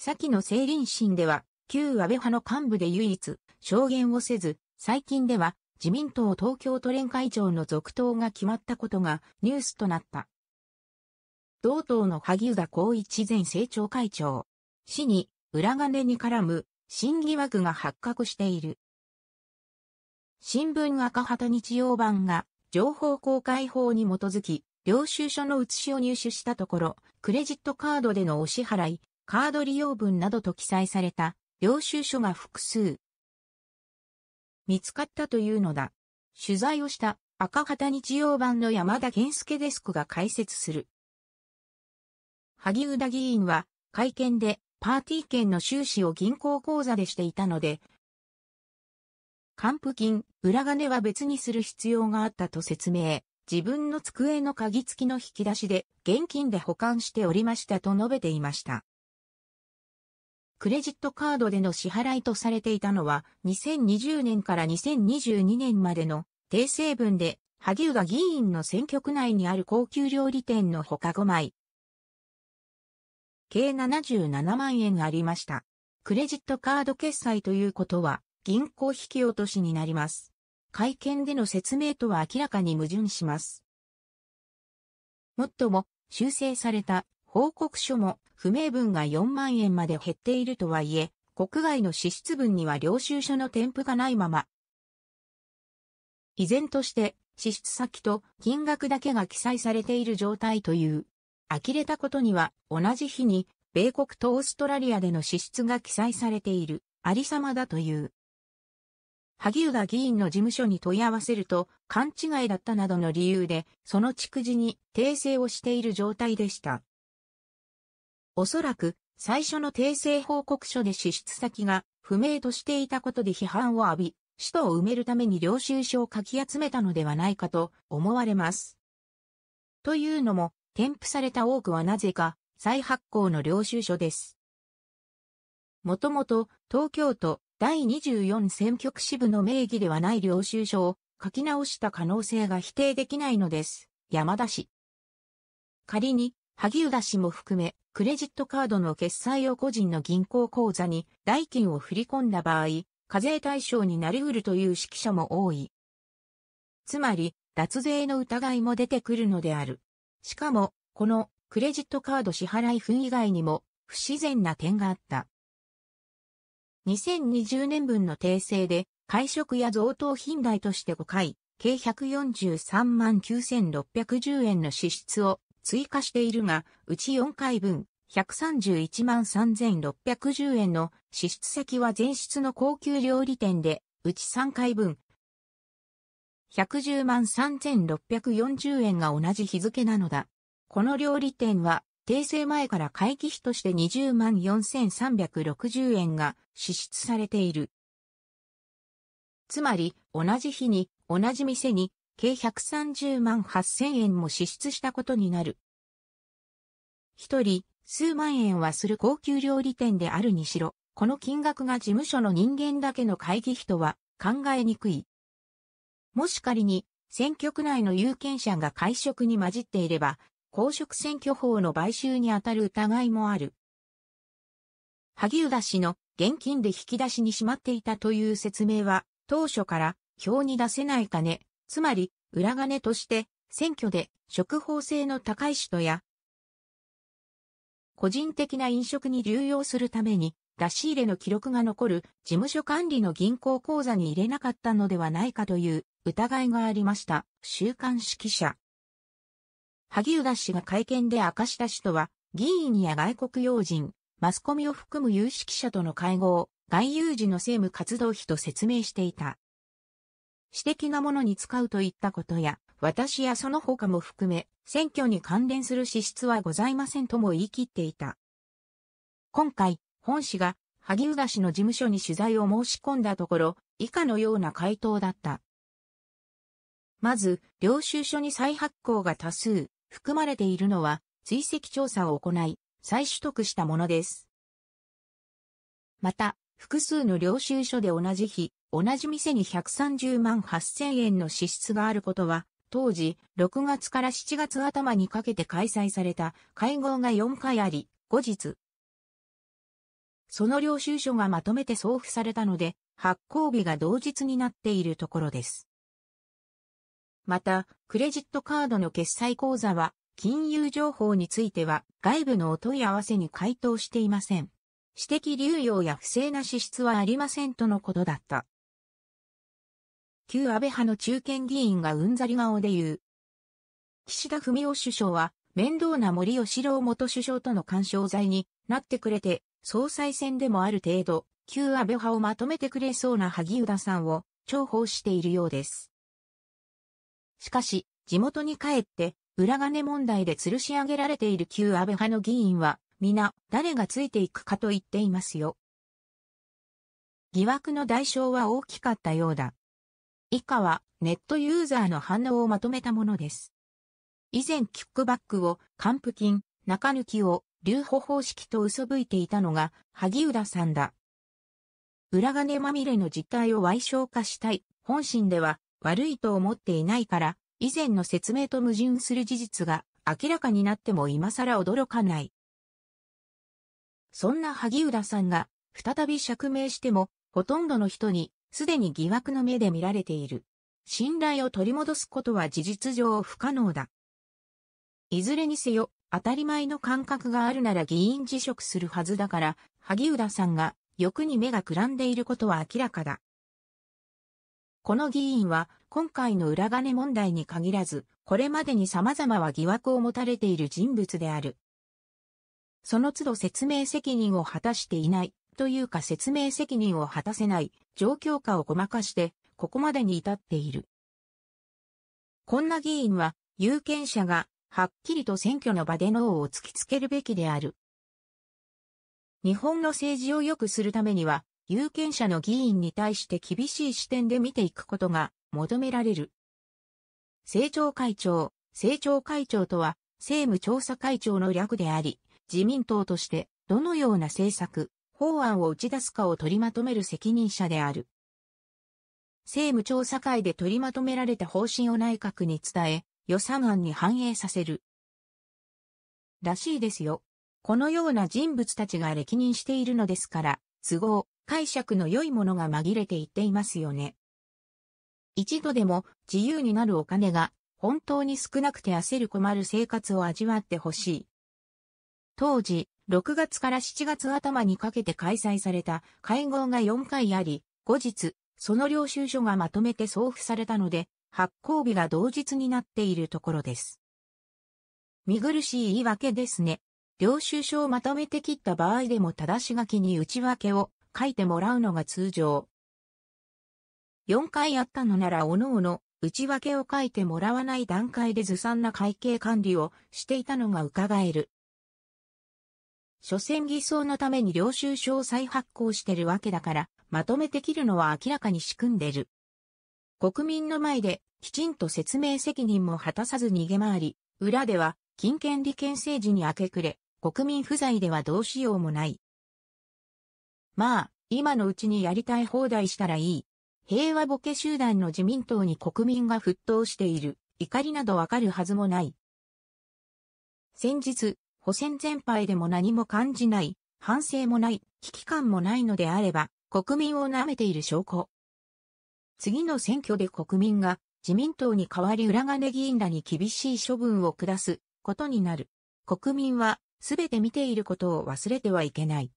先の政倫審では、旧安倍派の幹部で唯一、証言をせず、最近では、自民党東京都連会長の続投が決まったことがニュースとなった。同党の萩生田光一前政調会長。市に裏金に絡む新疑惑が発覚している。新聞赤旗日曜版が情報公開法に基づき領収書の写しを入手したところ、クレジットカードでのお支払い、カード利用分などと記載された領収書が複数見つかったというのだ。取材をした赤旗日曜版の山田健介デスクが解説する。萩生田議員は会見でパーティー券の収支を銀行口座でしていたので、還付金、裏金は別にする必要があったと説明。自分の机の鍵付きの引き出しで現金で保管しておりましたと述べていました。クレジットカードでの支払いとされていたのは、2020年から2022年までの訂正分で、萩生田議員の選挙区内にある高級料理店のほか5枚。計77万円ありました。クレジットカード決済ということは、銀行引き落としになります。会見での説明とは明らかに矛盾します。もっとも、修正された報告書も不明分が4万円まで減っているとはいえ、国外の支出分には領収書の添付がないまま。依然として支出先と金額だけが記載されている状態という。呆れたことには同じ日に米国とオーストラリアでの支出が記載されているありさまだという。萩生田議員の事務所に問い合わせると勘違いだったなどの理由でその逐次に訂正をしている状態でした。おそらく、最初の訂正報告書で支出先が不明としていたことで批判を浴び、使都を埋めるために領収書をかき集めたのではないかと思われます。というのも、添付された多くはなぜか、再発行の領収書です。もともと、東京都第24選挙区支部の名義ではない領収書を書き直した可能性が否定できないのです。山田氏。仮に、萩生田氏も含め、クレジットカードの決済を個人の銀行口座に代金を振り込んだ場合、課税対象になり得るという指揮者も多い。つまり、脱税の疑いも出てくるのである。しかも、このクレジットカード支払い分以外にも不自然な点があった。2020年分の訂正で、会食や贈答品代として5回、計143万9610円の支出を追加しているが、うち4回分、131万3610円の支出先は前室の高級料理店で、うち3回分、110万3640円が同じ日付なのだ。この料理店は、訂正前から会議費として20万4360円が支出されている。つまり、同じ日に、同じ店に、計130万8000円も支出したことになる。一人、数万円はする高級料理店であるにしろ、この金額が事務所の人間だけの会議費とは考えにくい。もし仮に選挙区内の有権者が会食に混じっていれば、公職選挙法の買収にあたる疑いもある。萩生田氏の現金で引き出しにしまっていたという説明は、当初から表に出せない金、つまり、裏金として、選挙で、速法性の高い人や、個人的な飲食に流用するために、出し入れの記録が残る事務所管理の銀行口座に入れなかったのではないかという疑いがありました。週刊式者。萩生田氏が会見で明かした人は、議員や外国要人、マスコミを含む有識者との会合、外遊時の政務活動費と説明していた。私的なものに使うといったことや、私やその他も含め、選挙に関連する資質はございませんとも言い切っていた。今回、本氏が、萩生田氏の事務所に取材を申し込んだところ、以下のような回答だった。まず、領収書に再発行が多数含まれているのは、追跡調査を行い、再取得したものです。また、複数の領収書で同じ日、同じ店に130万8000円の支出があることは、当時、6月から7月頭にかけて開催された会合が4回あり、後日。その領収書がまとめて送付されたので、発行日が同日になっているところです。また、クレジットカードの決済口座は、金融情報については外部のお問い合わせに回答していません。私的流用や不正な支出はありませんとのことだった。旧安倍派の中堅議員がうんざり顔で言う。岸田文雄首相は、面倒な森喜朗元首相との干渉罪になってくれて、総裁選でもある程度、旧安倍派をまとめてくれそうな萩生田さんを重宝しているようです。しかし、地元に帰って、裏金問題で吊るし上げられている旧安倍派の議員は、皆、誰がついていくかと言っていますよ。疑惑の代償は大きかったようだ。以下は、ネットユーザーの反応をまとめたものです。以前キックバックを、還付金、中抜きを、留保方式と嘘吹いていたのが、萩生田さんだ。裏金まみれの実態を歪償化したい、本心では悪いと思っていないから、以前の説明と矛盾する事実が明らかになっても今更驚かない。そんな萩生田さんが、再び釈明しても、ほとんどの人に、すでに疑惑の目で見られている。信頼を取り戻すことは事実上不可能だ。いずれにせよ、当たり前の感覚があるなら議員辞職するはずだから、萩生田さんが欲に目がくらんでいることは明らかだ。この議員は、今回の裏金問題に限らず、これまでに様々は疑惑を持たれている人物である。その都度説明責任を果たしていない、というか説明責任を果たせない、状況下をごまかして、ここまでに至っている。こんな議員は、有権者が、はっきりと選挙の場で脳を突きつけるべきである。日本の政治を良くするためには、有権者の議員に対して厳しい視点で見ていくことが求められる。政調会長、政調会長とは、政務調査会長の略であり、自民党としてどのような政策、法案を打ち出すかを取りまとめる責任者である。政務調査会で取りまとめられた方針を内閣に伝え、予算案に反映させる。らしいですよ。このような人物たちが歴任しているのですから、都合、解釈の良いものが紛れていっていますよね。一度でも自由になるお金が本当に少なくて焦る困る生活を味わってほしい。当時、6月から7月頭にかけて開催された会合が4回あり、後日、その領収書がまとめて送付されたので、発行日が同日になっているところです。見苦しい言い訳ですね。領収書をまとめて切った場合でも正し書きに内訳を書いてもらうのが通常。4回あったのなら各々内訳を書いてもらわない段階でずさんな会計管理をしていたのが伺える。所詮偽装のために領収書を再発行してるわけだから、まとめて切るのは明らかに仕組んでる。国民の前できちんと説明責任も果たさず逃げ回り、裏では金権利権政治に明け暮れ、国民不在ではどうしようもない。まあ、今のうちにやりたい放題したらいい。平和ボケ集団の自民党に国民が沸騰している。怒りなどわかるはずもない。先日、補選全敗でも何も感じない、反省もない、危機感もないのであれば、国民を舐めている証拠。次の選挙で国民が自民党に代わり裏金議員らに厳しい処分を下すことになる。国民はすべて見ていることを忘れてはいけない。